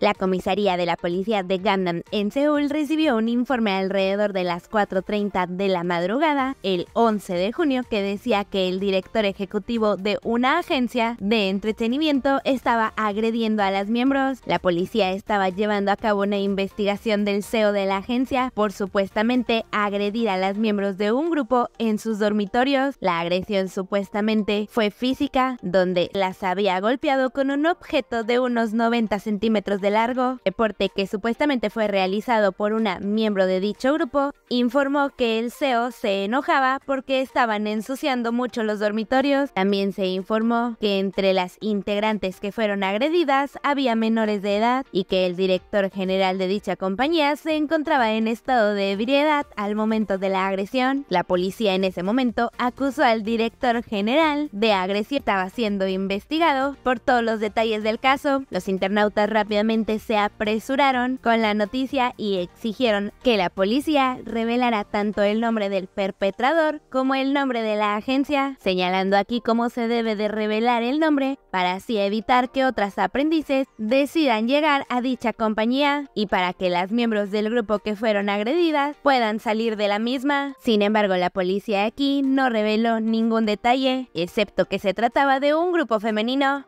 La comisaría de la policía de Gangnam en Seúl recibió un informe alrededor de las 4.30 de la madrugada, el 11 de junio, que decía que el director ejecutivo de una agencia de entretenimiento estaba agrediendo a las miembros. La policía estaba llevando a cabo una investigación del CEO de la agencia por supuestamente agredir a las miembros de un grupo en sus dormitorios. La agresión supuestamente fue física, donde las había golpeado con un objeto de unos 90 centímetros de largo, reporte que supuestamente fue realizado por una miembro de dicho grupo, informó que el CEO se enojaba porque estaban ensuciando mucho los dormitorios. También se informó que entre las integrantes que fueron agredidas había menores de edad y que el director general de dicha compañía se encontraba en estado de ebriedad al momento de la agresión. La policía en ese momento acusó al director general de agresión. Estaba siendo investigado por todos los detalles del caso. Los internautas rápidamente se apresuraron con la noticia y exigieron que la policía revelara tanto el nombre del perpetrador como el nombre de la agencia, señalando aquí cómo se debe de revelar el nombre para así evitar que otras aprendices decidan llegar a dicha compañía y para que las miembros del grupo que fueron agredidas puedan salir de la misma. Sin embargo, la policía aquí no reveló ningún detalle, excepto que se trataba de un grupo femenino.